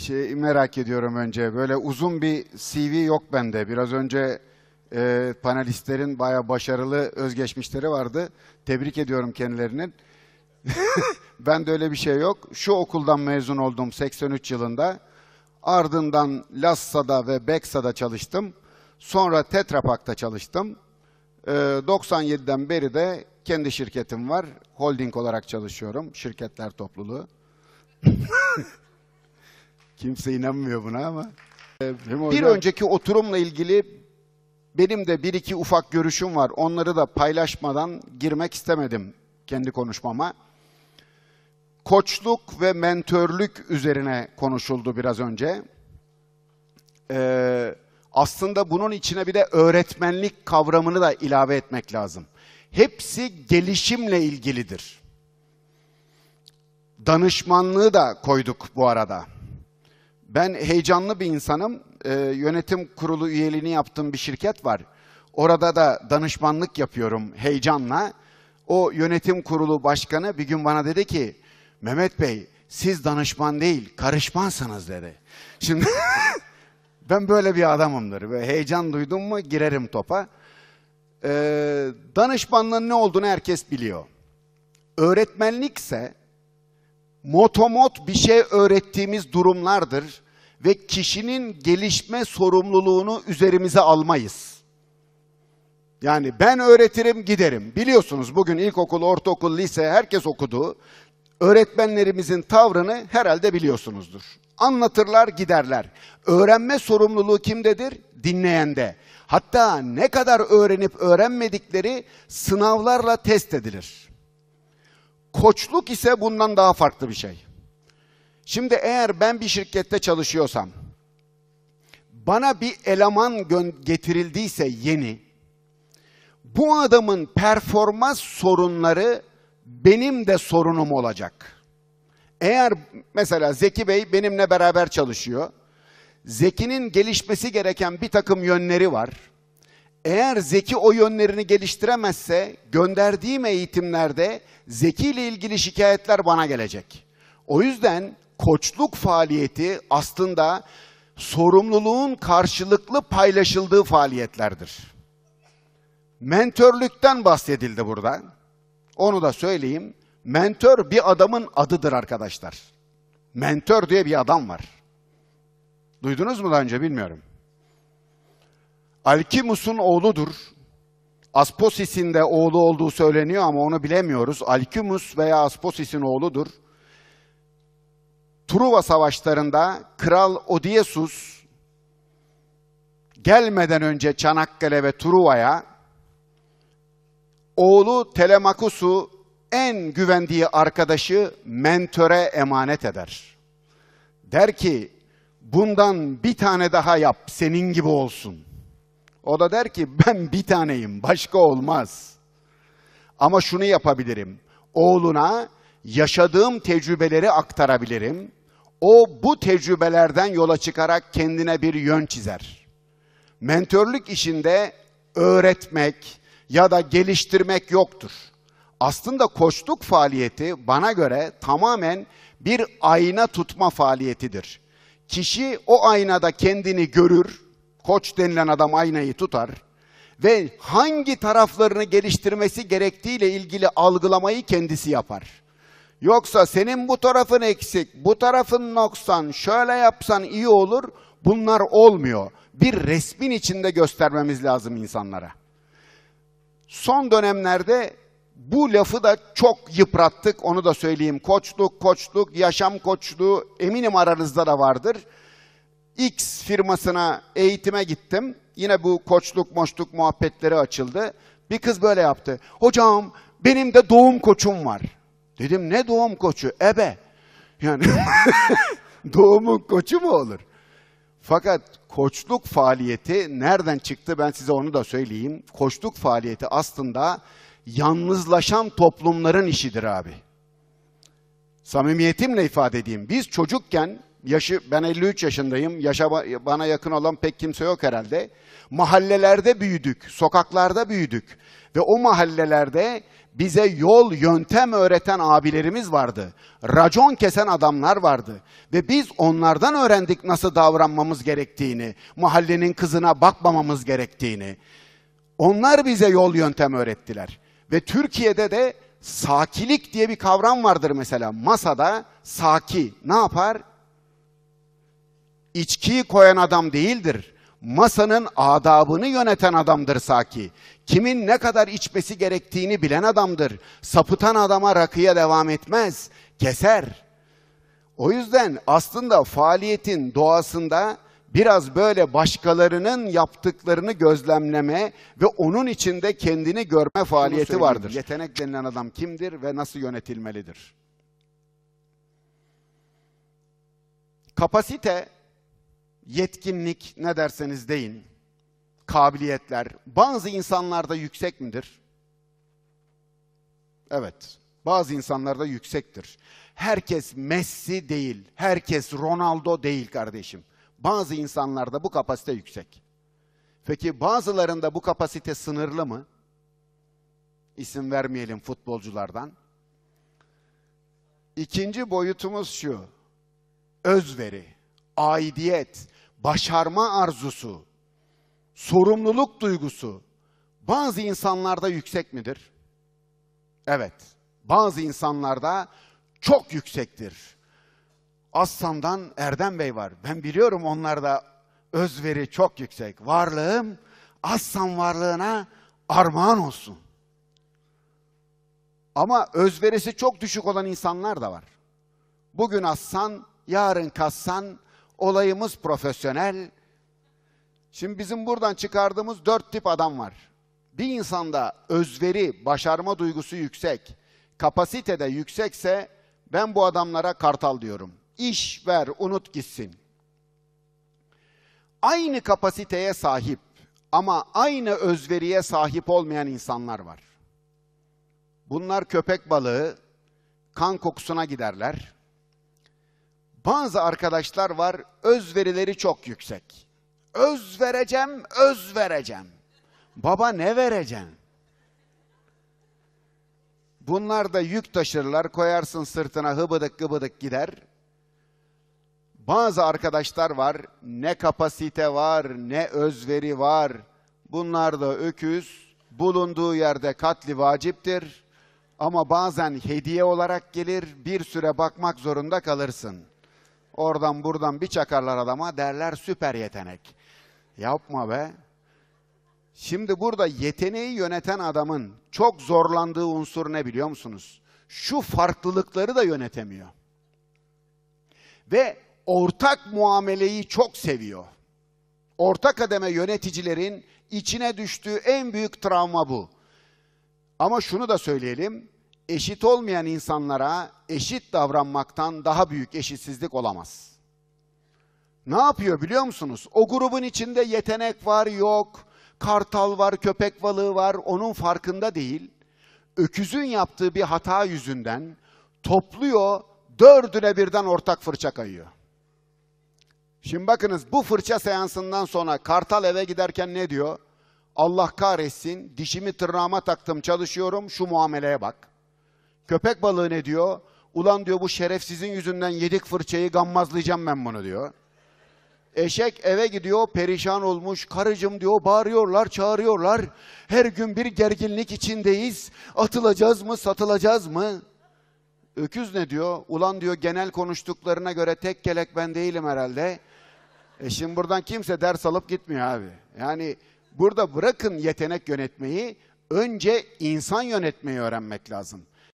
şeyi merak ediyorum önce. Böyle uzun bir CV yok bende. Biraz önce e, panelistlerin bayağı başarılı özgeçmişleri vardı. Tebrik ediyorum kendilerinin. ben de öyle bir şey yok. Şu okuldan mezun oldum 83 yılında. Ardından Lassa'da ve Beksa'da çalıştım. Sonra Tetra Pak'ta çalıştım. E, 97'den beri de kendi şirketim var. Holding olarak çalışıyorum. Şirketler topluluğu. Kimse inanmıyor buna ama. Hem Bir hocam- önceki oturumla ilgili benim de bir iki ufak görüşüm var. Onları da paylaşmadan girmek istemedim kendi konuşmama. Koçluk ve mentörlük üzerine konuşuldu biraz önce. Ee, aslında bunun içine bir de öğretmenlik kavramını da ilave etmek lazım. Hepsi gelişimle ilgilidir. Danışmanlığı da koyduk bu arada. Ben heyecanlı bir insanım. E, yönetim kurulu üyeliğini yaptığım bir şirket var. Orada da danışmanlık yapıyorum heyecanla. O yönetim kurulu başkanı bir gün bana dedi ki, Mehmet Bey siz danışman değil karışmansınız dedi. Şimdi ben böyle bir adamımdır. Böyle heyecan duydum mu girerim topa. Ee, danışmanlığın ne olduğunu herkes biliyor. Öğretmenlikse motomot bir şey öğrettiğimiz durumlardır ve kişinin gelişme sorumluluğunu üzerimize almayız. Yani ben öğretirim giderim. Biliyorsunuz bugün ilkokul, ortaokul, lise herkes okudu. Öğretmenlerimizin tavrını herhalde biliyorsunuzdur. Anlatırlar giderler. Öğrenme sorumluluğu kimdedir? Dinleyende. Hatta ne kadar öğrenip öğrenmedikleri sınavlarla test edilir. Koçluk ise bundan daha farklı bir şey. Şimdi eğer ben bir şirkette çalışıyorsam, bana bir eleman getirildiyse yeni, bu adamın performans sorunları benim de sorunum olacak. Eğer mesela Zeki Bey benimle beraber çalışıyor. Zeki'nin gelişmesi gereken bir takım yönleri var. Eğer zeki o yönlerini geliştiremezse gönderdiğim eğitimlerde zeki ile ilgili şikayetler bana gelecek. O yüzden koçluk faaliyeti aslında sorumluluğun karşılıklı paylaşıldığı faaliyetlerdir. Mentörlükten bahsedildi burada. Onu da söyleyeyim. Mentör bir adamın adıdır arkadaşlar. Mentör diye bir adam var. Duydunuz mu daha önce bilmiyorum. Alkimus'un oğludur. Asposis'in de oğlu olduğu söyleniyor ama onu bilemiyoruz. Alkimus veya Asposis'in oğludur. Truva savaşlarında Kral Odiesus gelmeden önce Çanakkale ve Truva'ya oğlu Telemakus'u en güvendiği arkadaşı mentöre emanet eder. Der ki bundan bir tane daha yap senin gibi olsun.'' O da der ki ben bir taneyim, başka olmaz. Ama şunu yapabilirim. Oğluna yaşadığım tecrübeleri aktarabilirim. O bu tecrübelerden yola çıkarak kendine bir yön çizer. Mentörlük işinde öğretmek ya da geliştirmek yoktur. Aslında koçluk faaliyeti bana göre tamamen bir ayna tutma faaliyetidir. Kişi o aynada kendini görür, koç denilen adam aynayı tutar ve hangi taraflarını geliştirmesi gerektiğiyle ilgili algılamayı kendisi yapar. Yoksa senin bu tarafın eksik, bu tarafın noksan, şöyle yapsan iyi olur. Bunlar olmuyor. Bir resmin içinde göstermemiz lazım insanlara. Son dönemlerde bu lafı da çok yıprattık. Onu da söyleyeyim. Koçluk, koçluk, yaşam koçluğu eminim aranızda da vardır. X firmasına eğitime gittim. Yine bu koçluk moçluk muhabbetleri açıldı. Bir kız böyle yaptı. Hocam benim de doğum koçum var. Dedim ne doğum koçu? Ebe. Yani doğumun koçu mu olur? Fakat koçluk faaliyeti nereden çıktı ben size onu da söyleyeyim. Koçluk faaliyeti aslında yalnızlaşan toplumların işidir abi. Samimiyetimle ifade edeyim. Biz çocukken Yaşı ben 53 yaşındayım. Yaşa bana yakın olan pek kimse yok herhalde. Mahallelerde büyüdük, sokaklarda büyüdük ve o mahallelerde bize yol, yöntem öğreten abilerimiz vardı. Racon kesen adamlar vardı. Ve biz onlardan öğrendik nasıl davranmamız gerektiğini, mahallenin kızına bakmamamız gerektiğini. Onlar bize yol yöntem öğrettiler. Ve Türkiye'de de sakilik diye bir kavram vardır mesela. Masada saki ne yapar? İçkiyi koyan adam değildir. Masanın adabını yöneten adamdır saki. Kimin ne kadar içmesi gerektiğini bilen adamdır. Sapıtan adama rakıya devam etmez, keser. O yüzden aslında faaliyetin doğasında biraz böyle başkalarının yaptıklarını gözlemleme ve onun içinde kendini görme faaliyeti vardır. Yetenek denilen adam kimdir ve nasıl yönetilmelidir? Kapasite yetkinlik ne derseniz deyin, kabiliyetler bazı insanlarda yüksek midir? Evet, bazı insanlarda yüksektir. Herkes Messi değil, herkes Ronaldo değil kardeşim. Bazı insanlarda bu kapasite yüksek. Peki bazılarında bu kapasite sınırlı mı? İsim vermeyelim futbolculardan. İkinci boyutumuz şu. Özveri aidiyet, başarma arzusu, sorumluluk duygusu bazı insanlarda yüksek midir? Evet. Bazı insanlarda çok yüksektir. Aslan'dan Erdem Bey var. Ben biliyorum onlarda özveri çok yüksek. Varlığım Aslan varlığına armağan olsun. Ama özverisi çok düşük olan insanlar da var. Bugün Aslan, yarın kassan, Olayımız profesyonel. Şimdi bizim buradan çıkardığımız dört tip adam var. Bir insanda özveri, başarma duygusu yüksek, kapasite de yüksekse ben bu adamlara kartal diyorum. İş ver, unut gitsin. Aynı kapasiteye sahip ama aynı özveriye sahip olmayan insanlar var. Bunlar köpek balığı, kan kokusuna giderler. Bazı arkadaşlar var özverileri çok yüksek. Öz vereceğim, öz vereceğim. Baba ne vereceksin? Bunlar da yük taşırlar, koyarsın sırtına hıbıdık gıbıdık gider. Bazı arkadaşlar var, ne kapasite var, ne özveri var. Bunlar da öküz, bulunduğu yerde katli vaciptir. Ama bazen hediye olarak gelir, bir süre bakmak zorunda kalırsın. Oradan buradan bir çakarlar adama derler süper yetenek. Yapma be. Şimdi burada yeteneği yöneten adamın çok zorlandığı unsur ne biliyor musunuz? Şu farklılıkları da yönetemiyor. Ve ortak muameleyi çok seviyor. Ortak ademe yöneticilerin içine düştüğü en büyük travma bu. Ama şunu da söyleyelim eşit olmayan insanlara eşit davranmaktan daha büyük eşitsizlik olamaz. Ne yapıyor biliyor musunuz? O grubun içinde yetenek var yok, kartal var, köpek balığı var onun farkında değil. Öküzün yaptığı bir hata yüzünden topluyor, dördüne birden ortak fırça kayıyor. Şimdi bakınız bu fırça seansından sonra kartal eve giderken ne diyor? Allah kahretsin dişimi tırnağıma taktım çalışıyorum şu muameleye bak. Köpek balığı ne diyor? Ulan diyor bu şerefsizin yüzünden yedik fırçayı gammazlayacağım ben bunu diyor. Eşek eve gidiyor perişan olmuş. Karıcım diyor bağırıyorlar çağırıyorlar. Her gün bir gerginlik içindeyiz. Atılacağız mı satılacağız mı? Öküz ne diyor? Ulan diyor genel konuştuklarına göre tek kelek ben değilim herhalde. E şimdi buradan kimse ders alıp gitmiyor abi. Yani burada bırakın yetenek yönetmeyi önce insan yönetmeyi öğrenmek lazım.